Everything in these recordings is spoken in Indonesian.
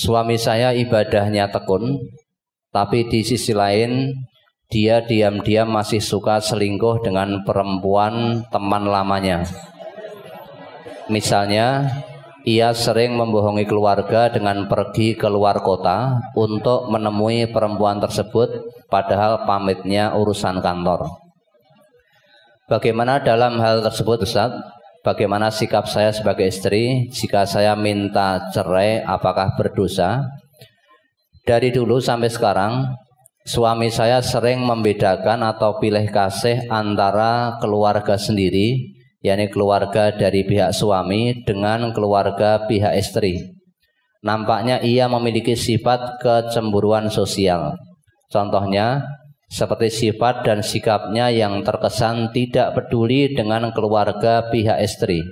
suami saya ibadahnya tekun, tapi di sisi lain dia diam-diam masih suka selingkuh dengan perempuan teman lamanya. Misalnya, ia sering membohongi keluarga dengan pergi ke luar kota untuk menemui perempuan tersebut, padahal pamitnya urusan kantor. Bagaimana dalam hal tersebut, Ustaz? bagaimana sikap saya sebagai istri jika saya minta cerai apakah berdosa? Dari dulu sampai sekarang suami saya sering membedakan atau pilih kasih antara keluarga sendiri, yakni keluarga dari pihak suami dengan keluarga pihak istri. Nampaknya ia memiliki sifat kecemburuan sosial. Contohnya, seperti sifat dan sikapnya yang terkesan tidak peduli dengan keluarga pihak istri.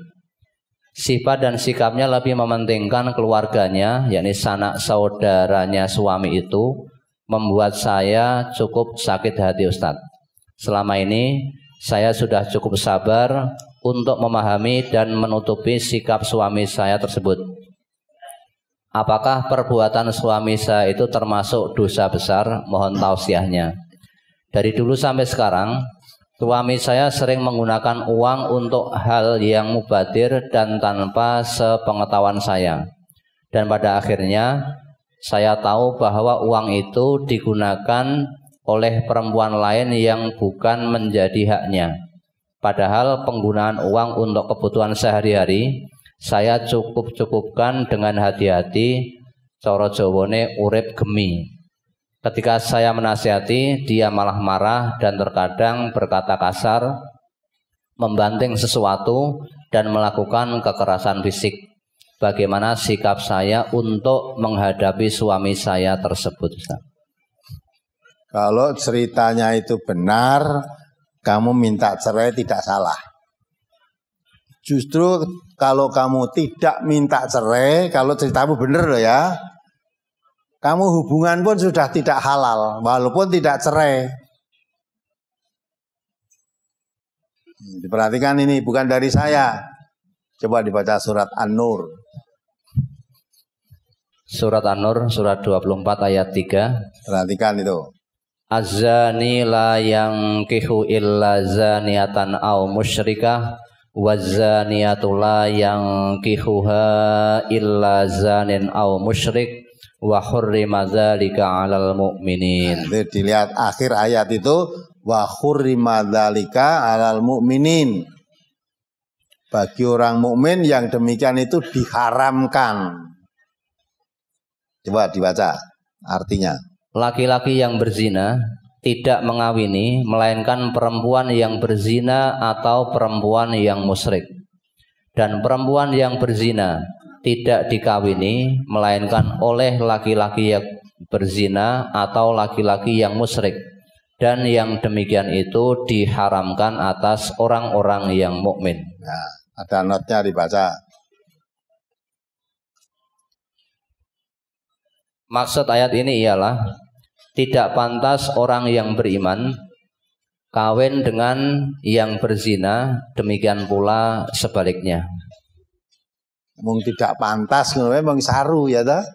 Sifat dan sikapnya lebih mementingkan keluarganya, yakni sanak saudaranya suami itu, membuat saya cukup sakit hati Ustadz. Selama ini saya sudah cukup sabar untuk memahami dan menutupi sikap suami saya tersebut. Apakah perbuatan suami saya itu termasuk dosa besar? Mohon tausiahnya. Dari dulu sampai sekarang, suami saya sering menggunakan uang untuk hal yang mubadir dan tanpa sepengetahuan saya. Dan pada akhirnya, saya tahu bahwa uang itu digunakan oleh perempuan lain yang bukan menjadi haknya. Padahal penggunaan uang untuk kebutuhan sehari-hari saya cukup-cukupkan dengan hati-hati coro jawone urip gemi. Ketika saya menasihati, dia malah marah dan terkadang berkata kasar, membanting sesuatu, dan melakukan kekerasan fisik. Bagaimana sikap saya untuk menghadapi suami saya tersebut? Kalau ceritanya itu benar, kamu minta cerai tidak salah. Justru kalau kamu tidak minta cerai, kalau ceritamu benar loh ya, kamu hubungan pun sudah tidak halal walaupun tidak cerai. Hmm, diperhatikan ini bukan dari saya. Coba dibaca surat An-Nur. Surat An-Nur surat 24 ayat 3. Perhatikan itu. Azani la yang kihu illa zaniatan au musyrikah Wazaniatu la yang kihuha illa zanin au musyrik wa hurrima dzalika 'alal mu'minin. Jadi dilihat akhir ayat itu wa hurrima dzalika 'alal mu'minin. Bagi orang mukmin yang demikian itu diharamkan. Coba dibaca artinya. Laki-laki yang berzina tidak mengawini melainkan perempuan yang berzina atau perempuan yang musyrik. Dan perempuan yang berzina tidak dikawini melainkan oleh laki-laki yang berzina atau laki-laki yang musyrik dan yang demikian itu diharamkan atas orang-orang yang mukmin. Nah, ada notnya dibaca. Maksud ayat ini ialah tidak pantas orang yang beriman kawin dengan yang berzina, demikian pula sebaliknya mung tidak pantas memang mung saru ya ta.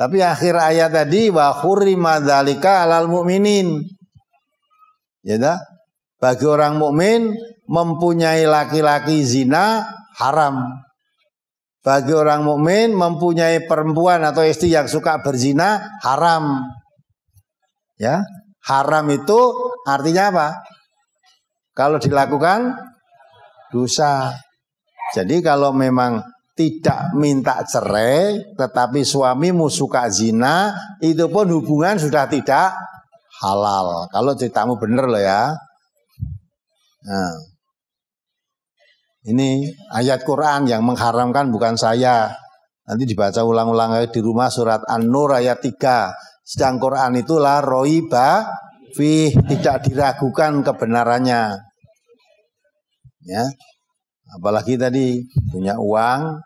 Tapi akhir ayat tadi wa khurima dzalika alal mukminin. Ya ta? Bagi orang mukmin mempunyai laki-laki zina haram. Bagi orang mukmin mempunyai perempuan atau istri yang suka berzina haram. Ya, haram itu artinya apa? Kalau dilakukan dosa. Jadi kalau memang tidak minta cerai tetapi suamimu suka zina itu pun hubungan sudah tidak halal. Kalau ceritamu benar loh ya. Nah. Ini ayat Quran yang mengharamkan bukan saya. Nanti dibaca ulang-ulang di rumah surat An-Nur ayat 3. Sedang Quran itulah roiba fi tidak diragukan kebenarannya. Ya, Apalagi tadi punya uang,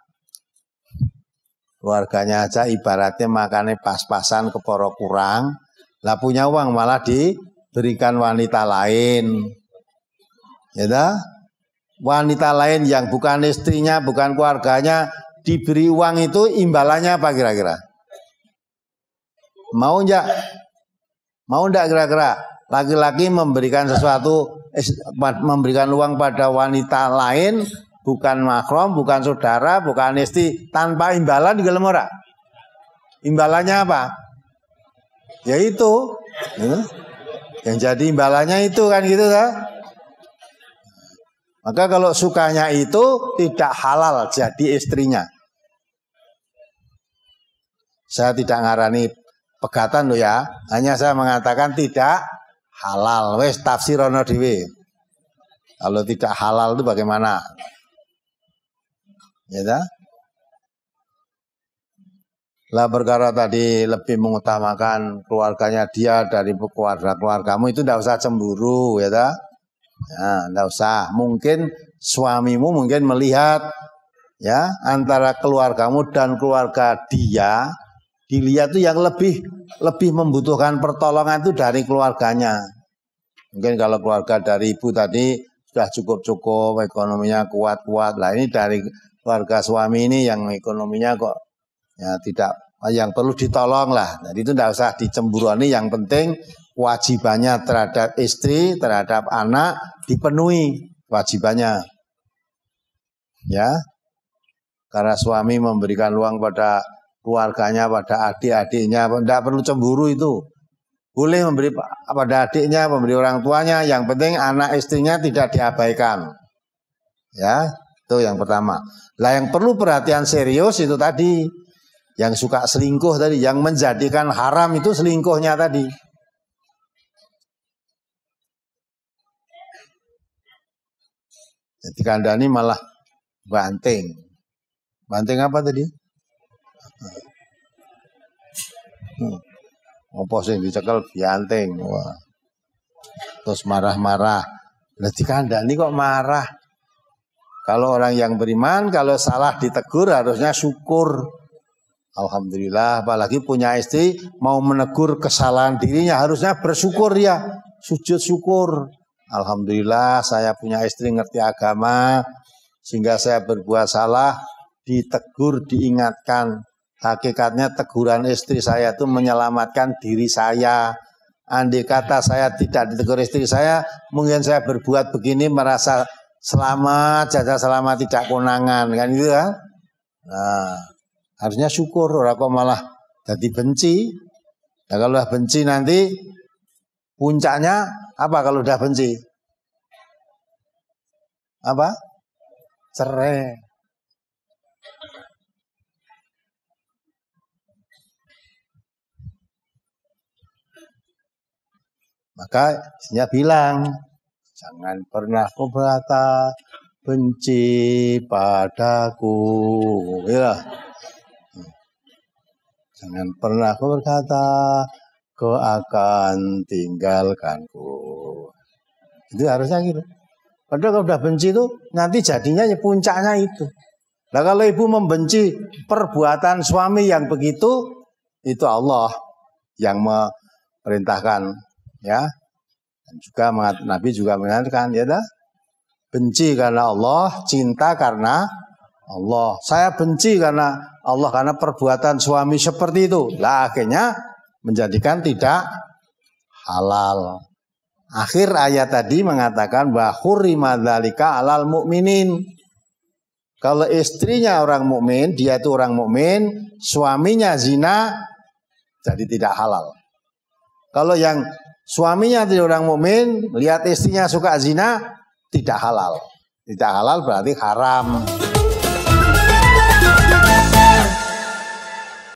keluarganya aja ibaratnya makannya pas-pasan keporo kurang, lah punya uang malah diberikan wanita lain. Ya dah? Wanita lain yang bukan istrinya, bukan keluarganya, diberi uang itu imbalannya apa kira-kira? Mau enggak? Mau enggak kira-kira? Laki-laki memberikan sesuatu memberikan uang pada wanita lain bukan makrom, bukan saudara, bukan istri tanpa imbalan juga lemora. Imbalannya apa? ya itu ya. yang jadi imbalannya itu kan gitu kan? Maka kalau sukanya itu tidak halal jadi istrinya. Saya tidak ngarani pegatan loh ya, hanya saya mengatakan tidak halal wes ono dhewe kalau tidak halal itu bagaimana ya dah lah perkara tadi lebih mengutamakan keluarganya dia dari keluarga keluargamu itu tidak usah cemburu ya ta ya tidak usah mungkin suamimu mungkin melihat ya antara keluargamu dan keluarga dia Dilihat tuh yang lebih lebih membutuhkan pertolongan itu dari keluarganya. Mungkin kalau keluarga dari ibu tadi sudah cukup-cukup, ekonominya kuat-kuat. Lah ini dari keluarga suami ini yang ekonominya kok ya tidak yang perlu ditolong lah. Jadi itu tidak usah ini Yang penting kewajibannya terhadap istri, terhadap anak dipenuhi kewajibannya. Ya. Karena suami memberikan ruang pada keluarganya, pada adik-adiknya, tidak perlu cemburu itu. Boleh memberi pada adiknya, memberi orang tuanya, yang penting anak istrinya tidak diabaikan. Ya, itu yang pertama. Lah yang perlu perhatian serius itu tadi, yang suka selingkuh tadi, yang menjadikan haram itu selingkuhnya tadi. Jadi kandani malah banting. Banting apa tadi? Hmm. Apa sih dicekel bianting. Wah. Terus marah-marah. Lah dikandak ini kok marah. Kalau orang yang beriman, kalau salah ditegur harusnya syukur. Alhamdulillah, apalagi punya istri mau menegur kesalahan dirinya harusnya bersyukur ya, sujud syukur. Alhamdulillah saya punya istri ngerti agama sehingga saya berbuat salah ditegur diingatkan Hakikatnya teguran istri saya itu menyelamatkan diri saya. Andai kata saya tidak ditegur istri saya, mungkin saya berbuat begini merasa selamat, jaga selamat tidak konangan kan gitu kan. Nah, harusnya syukur orang kok malah jadi benci. Nah, kalau udah benci nanti puncaknya apa kalau udah benci? Apa? Cerai. Maka istrinya bilang, jangan pernah kau berkata benci padaku. Ya. Jangan pernah kau berkata kau akan tinggalkanku. Itu harusnya gitu. Padahal kalau udah benci itu nanti jadinya ya puncaknya itu. Nah kalau ibu membenci perbuatan suami yang begitu, itu Allah yang memerintahkan ya. Dan juga Nabi juga mengatakan ya dah benci karena Allah, cinta karena Allah. Saya benci karena Allah karena perbuatan suami seperti itu. Lah akhirnya menjadikan tidak halal. Akhir ayat tadi mengatakan bahwa madalika alal mukminin. Kalau istrinya orang mukmin, dia itu orang mukmin, suaminya zina jadi tidak halal. Kalau yang Suaminya tidak orang mukmin, lihat istrinya suka zina, tidak halal. Tidak halal berarti haram.